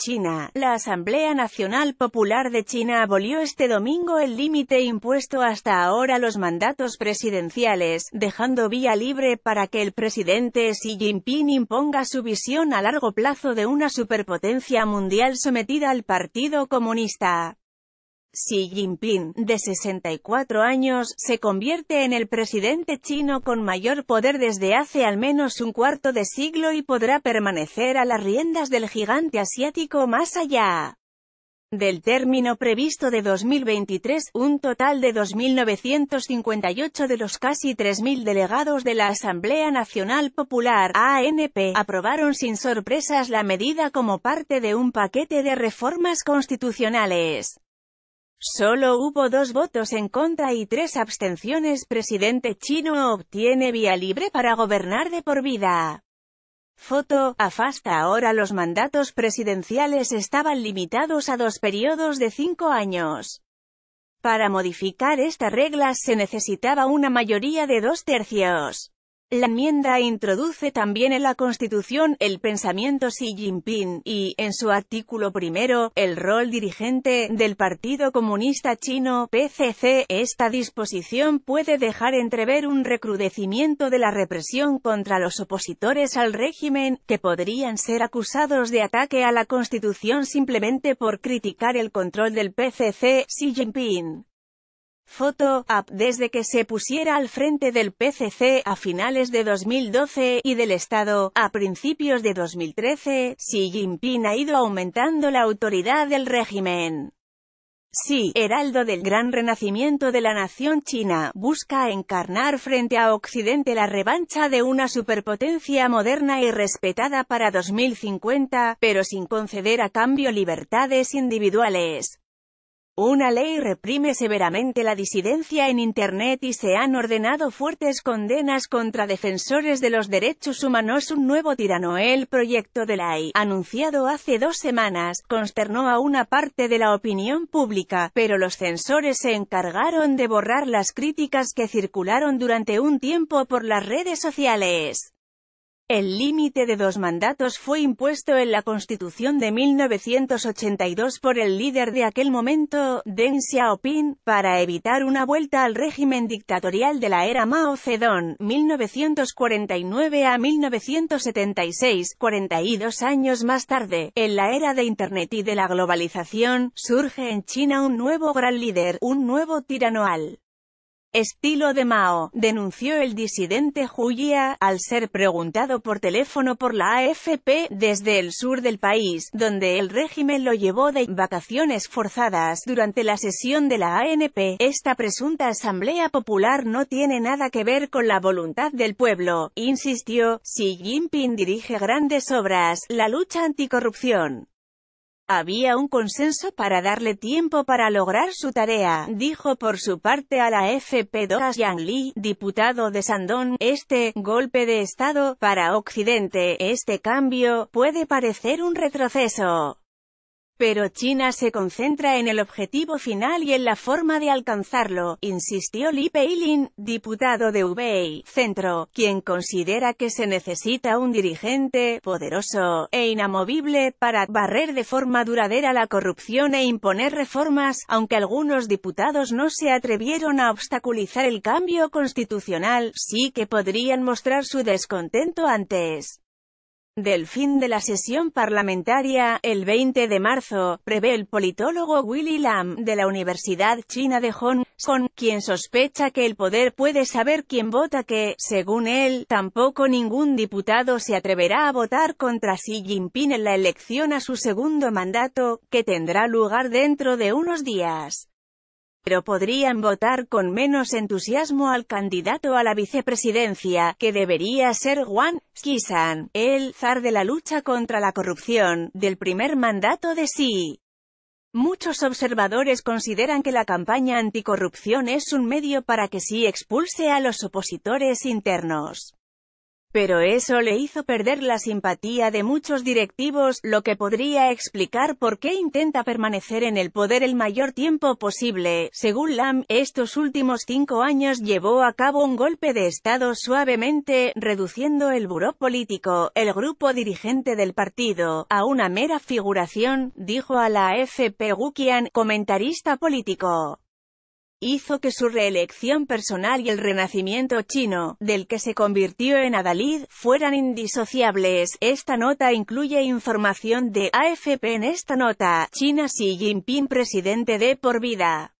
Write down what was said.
China, la Asamblea Nacional Popular de China abolió este domingo el límite impuesto hasta ahora a los mandatos presidenciales, dejando vía libre para que el presidente Xi Jinping imponga su visión a largo plazo de una superpotencia mundial sometida al Partido Comunista. Xi Jinping, de 64 años, se convierte en el presidente chino con mayor poder desde hace al menos un cuarto de siglo y podrá permanecer a las riendas del gigante asiático más allá del término previsto de 2023, un total de 2.958 de los casi 3.000 delegados de la Asamblea Nacional Popular, ANP, aprobaron sin sorpresas la medida como parte de un paquete de reformas constitucionales. Solo hubo dos votos en contra y tres abstenciones. Presidente chino obtiene vía libre para gobernar de por vida. Foto, afasta ahora los mandatos presidenciales estaban limitados a dos periodos de cinco años. Para modificar estas reglas se necesitaba una mayoría de dos tercios. La enmienda introduce también en la Constitución el pensamiento Xi Jinping y, en su artículo primero, el rol dirigente del Partido Comunista Chino, PCC. Esta disposición puede dejar entrever un recrudecimiento de la represión contra los opositores al régimen, que podrían ser acusados de ataque a la Constitución simplemente por criticar el control del PCC, Xi Jinping. Foto, App desde que se pusiera al frente del PCC a finales de 2012 y del Estado a principios de 2013, Xi Jinping ha ido aumentando la autoridad del régimen. Xi, heraldo del gran renacimiento de la nación china, busca encarnar frente a Occidente la revancha de una superpotencia moderna y respetada para 2050, pero sin conceder a cambio libertades individuales. Una ley reprime severamente la disidencia en Internet y se han ordenado fuertes condenas contra defensores de los derechos humanos. Un nuevo tirano, el proyecto de ley, anunciado hace dos semanas, consternó a una parte de la opinión pública, pero los censores se encargaron de borrar las críticas que circularon durante un tiempo por las redes sociales. El límite de dos mandatos fue impuesto en la Constitución de 1982 por el líder de aquel momento, Deng Xiaoping, para evitar una vuelta al régimen dictatorial de la era Mao Zedong, 1949 a 1976, 42 años más tarde, en la era de Internet y de la globalización, surge en China un nuevo gran líder, un nuevo tiranoal estilo de Mao, denunció el disidente Julia, al ser preguntado por teléfono por la AFP, desde el sur del país, donde el régimen lo llevó de vacaciones forzadas durante la sesión de la ANP. Esta presunta asamblea popular no tiene nada que ver con la voluntad del pueblo, insistió, si Jinping dirige grandes obras, la lucha anticorrupción. Había un consenso para darle tiempo para lograr su tarea, dijo por su parte a la FP 2 Yang li diputado de Sandón, este golpe de Estado para Occidente, este cambio, puede parecer un retroceso. Pero China se concentra en el objetivo final y en la forma de alcanzarlo, insistió Li Peilin, diputado de Hubei, centro, quien considera que se necesita un dirigente, poderoso, e inamovible, para barrer de forma duradera la corrupción e imponer reformas, aunque algunos diputados no se atrevieron a obstaculizar el cambio constitucional, sí que podrían mostrar su descontento antes del fin de la sesión parlamentaria, el 20 de marzo, prevé el politólogo Willy Lam, de la Universidad China de Hong Kong, quien sospecha que el poder puede saber quién vota que, según él, tampoco ningún diputado se atreverá a votar contra Xi Jinping en la elección a su segundo mandato, que tendrá lugar dentro de unos días pero podrían votar con menos entusiasmo al candidato a la vicepresidencia, que debería ser Juan Skisan, el zar de la lucha contra la corrupción, del primer mandato de Xi. Muchos observadores consideran que la campaña anticorrupción es un medio para que Xi expulse a los opositores internos. Pero eso le hizo perder la simpatía de muchos directivos, lo que podría explicar por qué intenta permanecer en el poder el mayor tiempo posible. Según Lam, estos últimos cinco años llevó a cabo un golpe de Estado suavemente, reduciendo el buró político, el grupo dirigente del partido, a una mera figuración, dijo a la FP Gukian, comentarista político hizo que su reelección personal y el renacimiento chino, del que se convirtió en adalid, fueran indisociables. Esta nota incluye información de AFP en esta nota, China Xi Jinping presidente de por vida.